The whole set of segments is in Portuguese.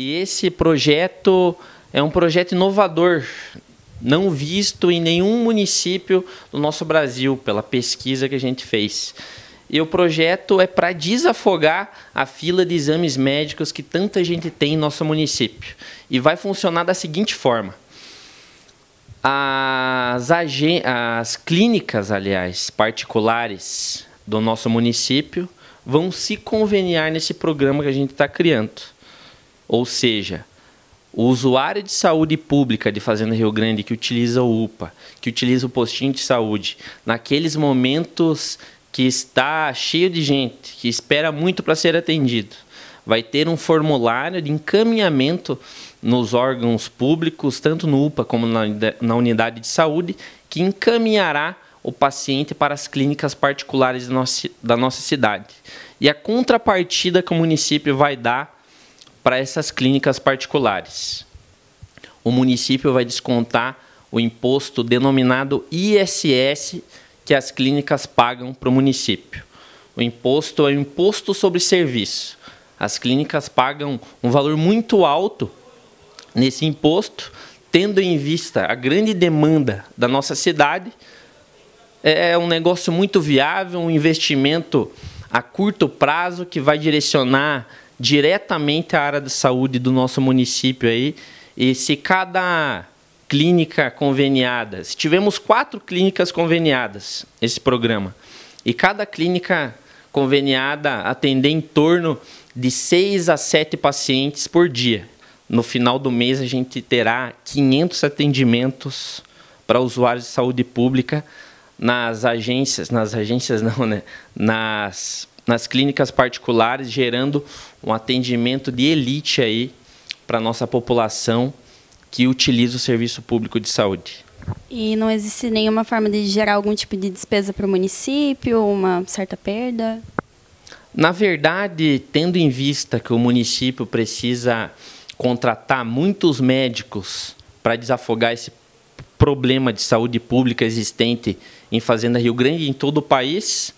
E esse projeto é um projeto inovador, não visto em nenhum município do nosso Brasil, pela pesquisa que a gente fez. E o projeto é para desafogar a fila de exames médicos que tanta gente tem em nosso município. E vai funcionar da seguinte forma. As, as clínicas, aliás, particulares do nosso município vão se conveniar nesse programa que a gente está criando. Ou seja, o usuário de saúde pública de Fazenda Rio Grande que utiliza o UPA, que utiliza o postinho de saúde, naqueles momentos que está cheio de gente, que espera muito para ser atendido, vai ter um formulário de encaminhamento nos órgãos públicos, tanto no UPA como na unidade de saúde, que encaminhará o paciente para as clínicas particulares da nossa, da nossa cidade. E a contrapartida que o município vai dar para essas clínicas particulares. O município vai descontar o imposto denominado ISS que as clínicas pagam para o município. O imposto é o imposto sobre serviço. As clínicas pagam um valor muito alto nesse imposto, tendo em vista a grande demanda da nossa cidade. É, é um negócio muito viável, um investimento a curto prazo que vai direcionar diretamente à área de saúde do nosso município aí. E se cada clínica conveniada, se tivemos quatro clínicas conveniadas esse programa, e cada clínica conveniada atender em torno de seis a sete pacientes por dia. No final do mês a gente terá 500 atendimentos para usuários de saúde pública nas agências, nas agências não, né? Nas nas clínicas particulares, gerando um atendimento de elite aí para a nossa população que utiliza o serviço público de saúde. E não existe nenhuma forma de gerar algum tipo de despesa para o município, uma certa perda? Na verdade, tendo em vista que o município precisa contratar muitos médicos para desafogar esse problema de saúde pública existente em Fazenda Rio Grande e em todo o país,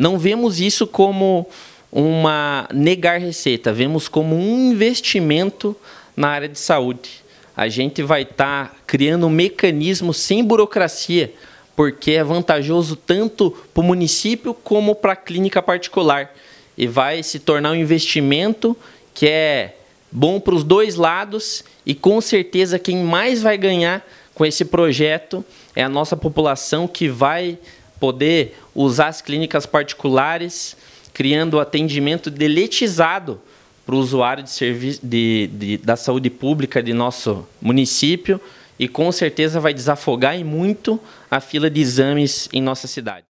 não vemos isso como uma negar receita, vemos como um investimento na área de saúde. A gente vai estar tá criando um mecanismo sem burocracia, porque é vantajoso tanto para o município como para a clínica particular. E vai se tornar um investimento que é bom para os dois lados e com certeza quem mais vai ganhar com esse projeto é a nossa população que vai poder usar as clínicas particulares, criando atendimento deletizado para o usuário de serviço de, de, da saúde pública de nosso município e com certeza vai desafogar e muito a fila de exames em nossa cidade.